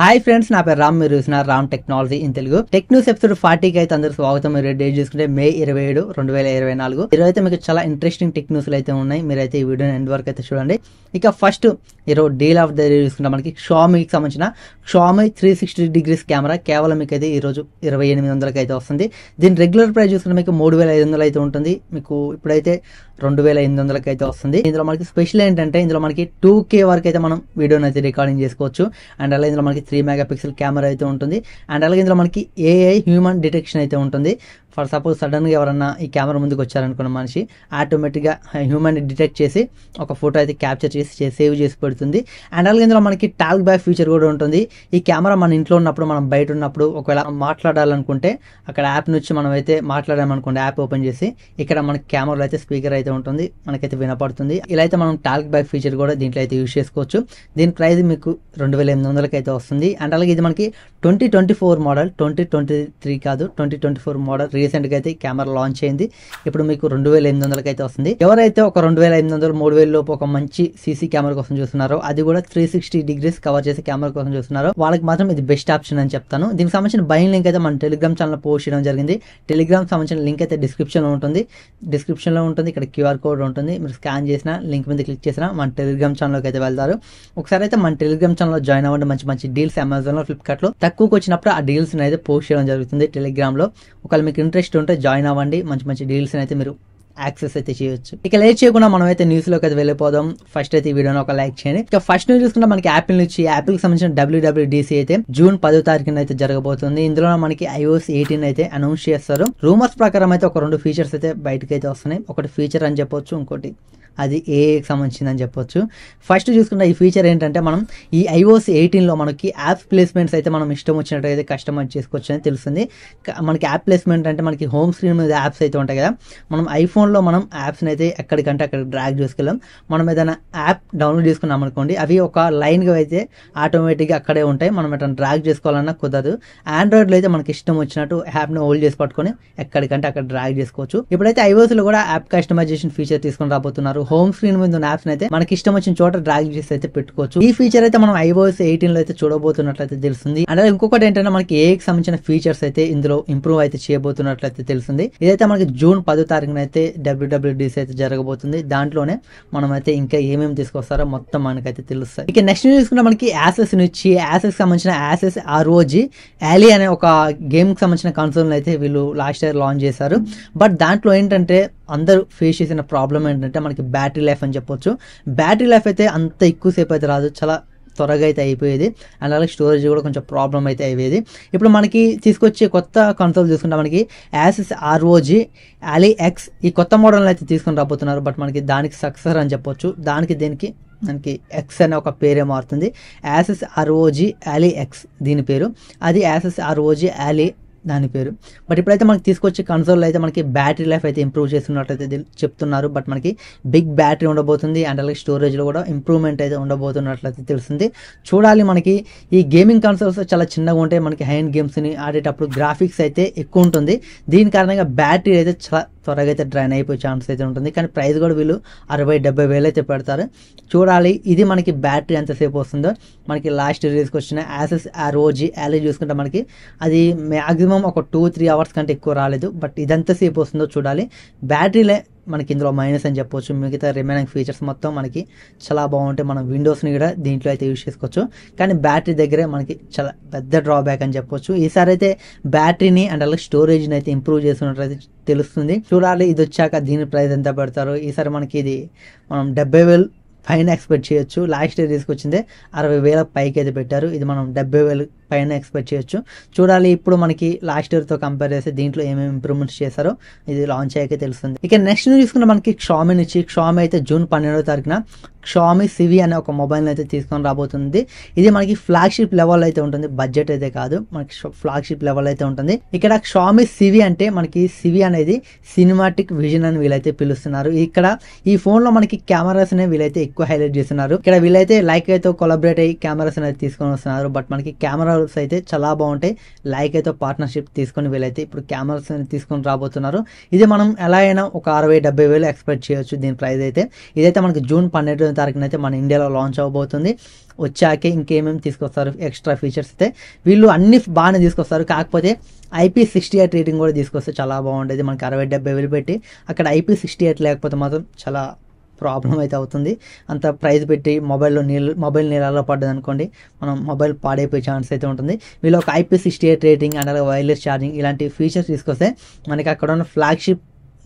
hi friends నా పేరు రామ్ మీరు చూసిన Ram technology in Telugu tech news episode ఫార్టీకి అయితే అందరూ స్వాగతం మీరు డేట్ చూసుకుంటే మే ఇరవై ఏడు రెండు వేల ఇరవై నాలుగు అయితే మీకు చాలా ఇంట్రెస్టింగ్ టెక్ న్యూస్లు అయితే ఉన్నాయి అయితే ఈ వీడియోని ఎండ్ వరకు అయితే చూడండి ఇక ఫస్ట్ ఈరోజు డీల్ ఆఫ్ ద డే చూసుకుంటే మనకి షామీకి సంబంధించిన Xiaomi three sixty degrees camera కేవలం మీకు అయితే ఈరోజు ఇరవై ఎనిమిది వందలకి అయితే వస్తుంది దీని రెగ్యులర్ ప్రైస్ చూసుకుంటే మీకు మూడు వేల ఐదు వందలు అయితే ఉంటుంది మీకు ఇప్పుడైతే రెండు వేల ఎనిమిది వందలకి అయితే వస్తుంది ఇందులో మనకి స్పెషల్ ఏంటంటే ఇందులో మనకి టూ కే వరకు అయితే మనం వీడియోని అయితే రికార్డింగ్ చేసుకోవచ్చు అండ్ అలా ఇందులో మనకి త్రీ మెగా కెమెరా అయితే ఉంటుంది అండ్ అలాగే ఇందులో మనకి ఏఐ హ్యూమన్ డిటెక్షన్ అయితే ఉంటుంది ఫర్ సపోజ్ సడన్గా ఎవరన్నా ఈ కెమెరా ముందుకు వచ్చారనుకున్న మనిషి ఆటోమేటిక్గా హ్యూమన్ డిటెక్ట్ చేసి ఒక ఫోటో అయితే క్యాప్చర్ చేసి సేవ్ చేసి పెడుతుంది అండ్ అలాగే ఇందులో మనకి టాల్క్ బ్యాక్ ఫీచర్ కూడా ఉంటుంది ఈ కెమెరా మన ఇంట్లో ఉన్నప్పుడు మనం బయట ఉన్నప్పుడు ఒకవేళ మాట్లాడాలనుకుంటే అక్కడ యాప్ నుంచి మనం అయితే మాట్లాడామనుకోండి యాప్ ఓపెన్ చేసి ఇక్కడ మనకి కెమెరాలో అయితే స్పీకర్ అయితే ఉంటుంది మనకైతే వినపడుతుంది ఇలా అయితే మనం టాల్క్ బ్యాక్ ఫీచర్ కూడా దీంట్లో అయితే యూజ్ చేసుకోవచ్చు దీని ప్రైస్ మీకు రెండు వేల ఎనిమిది వందలకి అయితే వస్తుంది అండ్ అలాగే ఇది మనకి twenty twenty four model twenty twenty three కాదు ట్వంటీ ట్వంటీ ఫోర్ మోడల్ రీసెంట్గా అయితే కెమెరా లాంచ్ అయింది ఇప్పుడు మీకు రెండు వేల ఎనిమిది వందలకి అయితే వస్తుంది ఎవరైతే ఒక రెండు వేల ఎనిమిది వందలు మూడు వేల లోపు ఒక మంచి సీసీ కెమెరా కోసం చూస్తున్నారో అది కూడా త్రీ సిక్స్టీ డిగ్రీస్ కవర్ చేసే కెమెరా కోసం చూస్తున్నారో వాళ్ళకి మాత్రం ఇది బెస్ట్ ఆప్షన్ అని చెప్తాను దీనికి సంబంధించిన బైన్ లింక్ అయితే మన టెలిగ్రామ్ ఛానల్ పోస్ట్ చేయడం జరిగింది టెలిగ్రామ్ సంబంధించిన లింక్ అయితే డిస్క్రిప్షన్లో ఉంటుంది డిస్క్రిప్షన్లో ఉంటుంది ఇక్కడ క్యూఆర్ కోడ్ ఉంటుంది మీరు స్కాన్ చేసిన లింక్ మీద క్లిక్ చేసిన మన టెలిగ్రామ్ ఛానల్కి అయితే వెళ్తారు ఒకసారి అయితే మన టెలిగ్రామ్ ఛానల్లో జాయిన్ అవ్వండి మంచి మంచి డీల్స్ అమెజాన్లో ఫ్లిప్కార్ట్లో తక్కువకి వచ్చినప్పుడు ఆ డీల్స్ని అయితే పోస్ట్ చేయడం జరుగుతుంది టెలిగ్రామ్లో ఒకవేళ మీకు ఇంట్రెస్ట్ ఉంటే జాయిన్ అవ్వండి మంచి మంచి డీల్స్ని అయితే మీరు యాక్సెస్ అయితే చేయొచ్చు ఇక లేట్ చేయకుండా మనం అయితే న్యూస్ లోకి అయితే వెళ్ళిపోదాం ఫస్ట్ అయితే ఈ వీడియోని ఒక లైక్ చేయండి ఇక ఫస్ట్ న్యూస్ చూసుకుంటే మనకి యాపిల్ నుంచి యాపిల్ కి సంబంధించిన డబ్ల్యూడబ్ల్యూడిసి అయితే జూన్ పదో తారీఖున అయితే జరగబోతుంది ఇందులో మనకి ఐఓఎస్ ఎయిటీన్ అయితే అనౌన్స్ చేస్తారు రూమర్స్ ప్రకారం అయితే ఒక రెండు ఫీచర్స్ అయితే బయటకు అయితే వస్తున్నాయి ఒకటి ఫీచర్ అని చెప్పొచ్చు ఇంకోటి అది ఏఐకి సంబంధించిందని చెప్పొచ్చు ఫస్ట్ చూసుకున్న ఈ ఫీచర్ ఏంటంటే మనం ఈ ఐఓఎస్ ఎయిటీన్లో మనకి యాప్ ప్లేస్మెంట్స్ అయితే మనం ఇష్టం వచ్చినట్టయితే కస్టమైజ్ చేసుకోవచ్చు అని తెలుస్తుంది మనకి యాప్ ప్లేస్మెంట్ అంటే మనకి హోమ్ స్క్రీన్ మీద యాప్స్ అయితే ఉంటాయి కదా మనం ఐఫోన్ ఫోన్లో మనం యాప్స్ని అయితే ఎక్కడికంటే అక్కడ డ్రాగ్ చేసుకెళ్ళాం మనం ఏదైనా యాప్ డౌన్లోడ్ చేసుకున్నాం అనుకోండి అవి ఒక లైన్గా అయితే ఆటోమేటిక్గా అక్కడే ఉంటాయి మనం ఏదైనా డ్రాగ్ చేసుకోవాలన్నా కుదరదు ఆండ్రాయిడ్లో అయితే మనకి ఇష్టం వచ్చినట్టు యాప్ని హోల్డ్ చేసి పట్టుకొని ఎక్కడికంటే అక్కడ డ్రాగ్ చేసుకోవచ్చు ఇప్పుడైతే ఐఓఎస్లో కూడా యాప్ కస్టమైజేషన్ ఫీచర్ తీసుకొని రాబోతున్నారు హోమ్ స్క్రీన్ మీద ఉన్న యాప్స్ని అయితే మనకి ఇష్టం వచ్చిన చోట డ్రాగ్ చేసి అయితే పెట్టుకోవచ్చు ఈ ఫీచర్ అయితే మనం ఐఓఎస్ ఎయిటీన్లో అయితే చూడబోతున్నట్లయితే తెలుస్తుంది అండ్ ఇంకొకటి ఏంటంటే మనకి ఏకి సంబంధించిన ఫీచర్స్ అయితే ఇందులో ఇంప్రూవ్ అయితే చేయబోతున్నట్లయితే తెలుస్తుంది ఇదైతే మనకి జూన్ పదో తారీఖున అయితే డబ్ల్యూడబ్ల్యూడిసి అయితే జరగబోతుంది దాంట్లోనే మనమైతే ఇంకా ఏమేమి తీసుకొస్తారో మొత్తం మనకైతే తెలుస్తాయి ఇక నెక్స్ట్ చూసుకుంటే మనకి యాసెస్ నుంచి యాసెస్ సంబంధించిన యాసెస్ ఆ రోజు యాలీ అనే ఒక గేమ్కి సంబంధించిన కన్సోల్ని అయితే వీళ్ళు లాస్ట్ ఇయర్ లాంచ్ చేశారు బట్ దాంట్లో ఏంటంటే అందరూ ఫేస్ చేసిన ప్రాబ్లం ఏంటంటే మనకి బ్యాటరీ లైఫ్ అని చెప్పొచ్చు బ్యాటరీ లైఫ్ అయితే అంత ఎక్కువసేపు అయితే రాదు చాలా త్వరగా అయితే అయిపోయేది అండ్ అలాగే స్టోరేజ్ కూడా కొంచెం ప్రాబ్లం అయితే అయ్యేది ఇప్పుడు మనకి తీసుకొచ్చే కొత్త కన్సోల్ చూసుకుంటే మనకి యాసిస్ ఆర్ఓజీ అలీ ఎక్స్ ఈ కొత్త మోడల్ అయితే తీసుకుని రాబోతున్నారు బట్ మనకి దానికి సక్సెస్ అని చెప్పొచ్చు దానికి దీనికి మనకి ఎక్స్ అనే ఒక పేరే మారుతుంది యాసిస్ ఆర్ఓజీ యాలీ ఎక్స్ దీని పేరు అది యాసిస్ ఆర్ఓజీ యాలీ దాని పేరు బట్ ఇప్పుడైతే మనకి తీసుకొచ్చే కన్సోల్ అయితే మనకి బ్యాటరీ లైఫ్ అయితే ఇంప్రూవ్ చేస్తున్నట్టయితే చెప్తున్నారు బట్ మనకి బిగ్ బ్యాటరీ ఉండబోతుంది అండ్ అలాగే స్టోరేజ్లో కూడా ఇంప్రూవ్మెంట్ అయితే ఉండబోతున్నట్లయితే తెలుస్తుంది చూడాలి మనకి ఈ గేమింగ్ కన్సోల్స్ చాలా చిన్నగా ఉంటాయి మనకి హ్యాండ్ గేమ్స్ని ఆడేటప్పుడు గ్రాఫిక్స్ అయితే ఎక్కువ ఉంటుంది దీని కారణంగా బ్యాటరీ అయితే చాలా త్వరగా అయితే డ్రైన్ అయిపోయే ఛాన్స్ అయితే ఉంటుంది కానీ ప్రైస్ కూడా వీళ్ళు అరవై డెబ్బై వేలు అయితే పెడతారు చూడాలి ఇది మనకి బ్యాటరీ ఎంతసేపు వస్తుందో మనకి లాస్ట్ రిలీజ్కి వచ్చిన యాసెస్ ఆర్ఓజీ యాలీ చూసుకుంటే మనకి అది మ్యాక్సిమం ఒక టూ త్రీ అవర్స్ కంటే ఎక్కువ రాలేదు బట్ ఇది ఎంతసేపు వస్తుందో చూడాలి బ్యాటరీలే మనకి ఇందులో మైనస్ అని చెప్పొచ్చు మిగతా రిమైనింగ్ ఫీచర్స్ మొత్తం మనకి చాలా బాగుంటాయి మనం విండోస్ని కూడా దీంట్లో అయితే యూజ్ చేసుకోవచ్చు కానీ బ్యాటరీ దగ్గరే మనకి చాలా పెద్ద డ్రాబ్యాక్ అని చెప్పొచ్చు ఈసారి అయితే బ్యాటరీని అండ్ అలాగే స్టోరేజ్ని అయితే ఇంప్రూవ్ చేస్తున్నట్లయితే తెలుస్తుంది చూడాలి ఇది వచ్చాక దీని ప్రైస్ ఎంత పెడతారు ఈసారి మనకి ఇది మనం డెబ్బై వేలు పైన ఎక్స్పెక్ట్ చేయొచ్చు లాస్ట్ ఇయర్ తీసుకొచ్చిందే అరవై వేల పైకి అయితే పెట్టారు ఇది మనం డెబ్బై వేలు పైన ఎక్స్పెక్ట్ చేయొచ్చు చూడాలి ఇప్పుడు మనకి లాస్ట్ ఇయర్ తో కంపేర్ చేస్తే దీంట్లో ఏమేమి ఇంప్రూవ్మెంట్స్ చేశారో ఇది లాంచ్ అయ్యాక తెలుస్తుంది ఇక నెక్స్ట్ చూసుకున్న మనకి క్షామి నుంచి క్షామి అయితే జూన్ పన్నెండవ తారీఖున క్షామి సివి అనే ఒక మొబైల్ అయితే తీసుకొని రాబోతుంది ఇది మనకి ఫ్లాగ్షిప్ లెవెల్ అయితే ఉంటుంది బడ్జెట్ అయితే కాదు మనకి ఫ్లాగ్షిప్ లెవెల్ అయితే ఉంటుంది ఇక్కడ క్షామి సివి అంటే మనకి సివి అనేది సినిమాటిక్ విజన్ అని వీలైతే పిలుస్తున్నారు ఇక్కడ ఈ ఫోన్ లో మనకి కెమెరాస్ అనేవి వీలైతే ఎక్కువ హైలైట్ చేస్తున్నారు ఇక్కడ వీళ్ళైతే లైక్ అయితే కొలబరేట్ అయ్యి కెమెరాస్ అనేది తీసుకొని వస్తున్నారు బట్ మనకి కెమెరా కెమెరాస్ అయితే చాలా బాగుంటాయి లైక్ అయితే పార్ట్నర్షిప్ తీసుకొని వీలైతే ఇప్పుడు కెమెరాస్ తీసుకొని రాబోతున్నారు ఇది మనం ఎలా అయినా ఒక అరవై డెబ్బై వేలు ఎక్స్పెక్ట్ చేయొచ్చు దీని ప్రైస్ అయితే ఇదైతే మనకి జూన్ పన్నెండవ తారీఖున అయితే మన ఇండియాలో లాంచ్ అవ్వబోతుంది వచ్చాకే ఇంకేమేమి తీసుకొస్తారు ఎక్స్ట్రా ఫీచర్స్ అయితే వీళ్ళు అన్ని బాగానే తీసుకొస్తారు కాకపోతే ఐపీ సిక్స్టీ ఎయిట్ రేటింగ్ కూడా తీసుకొస్తే చాలా బాగుండేది మనకి అరవై డెబ్బై వేలు పెట్టి అక్కడ ఐపీ సిక్స్టీ ఎయిట్ లేకపోతే మాత్రం చాలా ప్రాబ్లం అయితే అవుతుంది అంత ప్రైజ్ పెట్టి మొబైల్లో నీళ్ళు మొబైల్ నీళ్ళలో పడ్డది అనుకోండి మనం మొబైల్ పాడైపోయే ఛాన్స్ అయితే ఉంటుంది వీళ్ళు ఒక IP sixty eight rating and అలాగే వైర్లెస్ ఛార్జింగ్ ఇలాంటి ఫీచర్స్ తీసుకొస్తే మనకి అక్కడ ఉన్న ఫ్లాగ్షిప్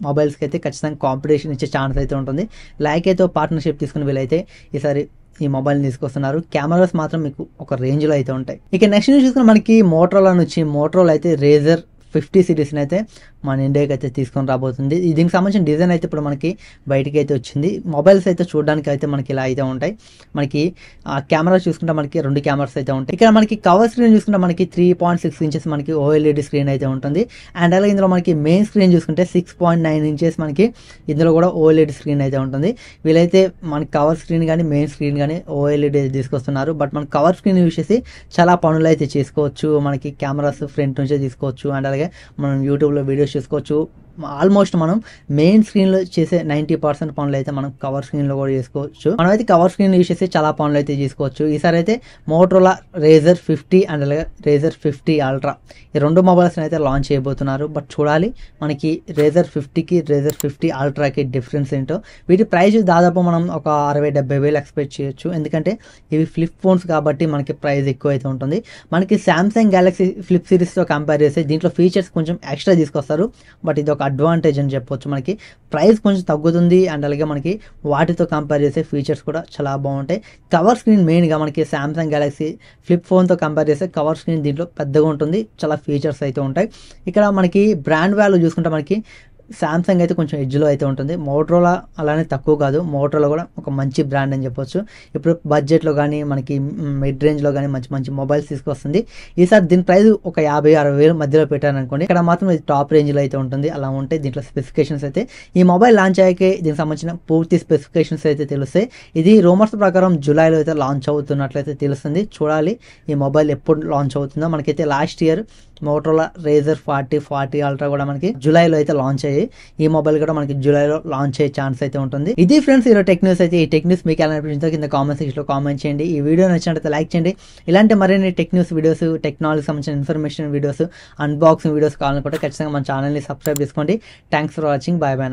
మొబైల్స్కి అయితే ఖచ్చితంగా కాంపిటీషన్ ఇచ్చే ఛాన్స్ అయితే ఉంటుంది లైక్ అయితే పార్ట్నర్షిప్ తీసుకుని వీళ్ళైతే ఈసారి ఈ మొబైల్ని తీసుకొస్తున్నారు కెమెరాస్ మాత్రం మీకు ఒక రేంజ్లో అయితే ఉంటాయి ఇక నెక్స్ట్ న్యూస్ చూసుకున్న మనకి మోటరోలా నుంచి మోటరోలో అయితే రేజర్ ఫిఫ్టీ సిరీస్ని అయితే మన ఇండియాకి అయితే తీసుకొని రాబోతుంది దీనికి సంబంధించిన డిజైన్ అయితే ఇప్పుడు మనకి బయటికి అయితే వచ్చింది మొబైల్స్ అయితే చూడడానికి అయితే మనకి ఇలా అయితే ఉంటాయి మనకి కెమెరా చూసుకుంటే మనకి రెండు కెమెరాస్ అయితే ఉంటాయి ఇక్కడ మనకి కవర్ స్క్రీన్ చూసుకుంటే మనకి త్రీ పాయింట్ సిక్స్ ఇంచెస్ మనకి ఓఎల్ఈడి స్క్రీన్ e అయితే ఉంటుంది అండ్ అలాగే ఇందులో మనకి మెయిన్ స్క్రీన్ చూసుకుంటే సిక్స్ పాయింట్ నైన్ ఇంచెస్ మనకి ఇందులో కూడా ఓఎల్ఈడి స్క్రీన్ e అయితే ఉంటుంది వీలైతే మనకి కవర్ స్క్రీన్ కానీ మెయిన్ స్క్రీన్ కానీ ఓఎల్ఈడి e తీసుకొస్తున్నారు బట్ మన కవర్ స్క్రీన్ చూసేసి చాలా పనులు అయితే చేసుకోవచ్చు మనకి కెమెరాస్ ఫ్రంట్ నుంచే తీసుకోవచ్చు అండ్ అలాగే మనం యూట్యూబ్లో వీడియోస్ చేసుకోవచ్చు ఆల్మోస్ట్ మనం మెయిన్ స్క్రీన్లో చేసే నైంటీ పర్సెంట్ పనులు అయితే మనం కవర్ స్క్రీన్లో కూడా చేసుకోవచ్చు మనమైతే కవర్ స్క్రీన్ యూస్ చేసి చాలా పనులు అయితే చేసుకోవచ్చు ఈసారి అయితే మోటోలా రేజర్ ఫిఫ్టీ అండ్ అలాగే రేజర్ ఫిఫ్టీ అల్ట్రా ఈ రెండు మొబైల్స్ని అయితే లాంచ్ చేయబోతున్నారు బట్ చూడాలి మనకి రేజర్ ఫిఫ్టీకి రేజర్ ఫిఫ్టీ అల్ట్రాకి డిఫరెన్స్ ఏంటో వీటి ప్రైస్ దాదాపు మనం ఒక అరవై డెబ్బై వేలు ఎక్స్పెక్ట్ చేయొచ్చు ఎందుకంటే ఇవి ఫ్లిప్ ఫోన్స్ కాబట్టి మనకి ప్రైస్ ఎక్కువ అయితే ఉంటుంది మనకి శాంసంగ్ గ్యాలక్సీ ఫ్లిప్ సిరీస్తో కంపేర్ చేస్తే దీంట్లో ఫీచర్స్ కొంచెం ఎక్స్ట్రా తీసుకొస్తారు బట్ ఇది ఒక అడ్వాంటేజ్ అని చెప్పొచ్చు మనకి ప్రైస్ కొంచెం తగ్గుతుంది అండ్ అలాగే మనకి వాటితో కంపేర్ చేసే ఫీచర్స్ కూడా చాలా బాగుంటాయి కవర్ స్క్రీన్ మెయిన్గా మనకి శాంసంగ్ గెలాక్సీ ఫ్లిప్ ఫోన్తో కంపేర్ చేస్తే కవర్ స్క్రీన్ దీంట్లో పెద్దగా ఉంటుంది చాలా ఫీచర్స్ అయితే ఉంటాయి ఇక్కడ మనకి బ్రాండ్ వాల్యూ చూసుకుంటే మనకి శాంసంగ్ అయితే కొంచెం ఎడ్జ్లో అయితే ఉంటుంది మోటరోలా అలానే తక్కువ కాదు మోటరోలో కూడా ఒక మంచి బ్రాండ్ అని చెప్పొచ్చు ఇప్పుడు బడ్జెట్లో కానీ మనకి మిడ్ రేంజ్లో కానీ మంచి మంచి మొబైల్స్ తీసుకొస్తుంది ఈసారి దీని ప్రైస్ ఒక యాభై అరవై వేలు మధ్యలో పెట్టారనుకోండి అనుకోండి ఇక్కడ మాత్రం ఇది టాప్ రేంజ్లో అయితే ఉంటుంది అలా ఉంటే దీంట్లో స్పెసిఫికేషన్స్ అయితే ఈ మొబైల్ లాంచ్ అయ్యాకే దీనికి సంబంధించిన పూర్తి స్పెసిఫికేషన్స్ అయితే తెలుస్తాయి ఇది రూమర్స్ ప్రకారం జూలైలో అయితే లాంచ్ అవుతున్నట్లయితే తెలుస్తుంది చూడాలి ఈ మొబైల్ ఎప్పుడు లాంచ్ అవుతుందో మనకైతే last year Motorola Razr forty forty ultra కూడా మనకి జూలైలో అయితే లాంచ్ అయ్యాయి ఉంటుంది ఈ మొబైల్ కూడా మనకి జూలైలో లాంచ్ అయ్యే ఛాన్స్ అయితే ఉంటుంది ఇది ఫ్రెండ్స్ ఈరోజు టెక్ న్యూస్ అయితే ఈ టెక్ న్యూస్ మీకు ఎలా అనిపించిందో కింద కామెంట్ లో కామెంట్ చేయండి ఈ వీడియో నచ్చినట్లయితే లైక్ చేయండి ఇలాంటి మరిన్ని టెక్ న్యూస్ వీడియోస్ టెక్నాలజీ సంబంధించిన ఇన్ఫర్మేషన్ వీడియోస్ అన్బాక్సింగ్ వీడియోస్ కావాలని కూడా ఖచ్చితంగా మన ఛానల్ని సబ్స్క్రైబ్ చేసుకోండి thanks for watching bye bye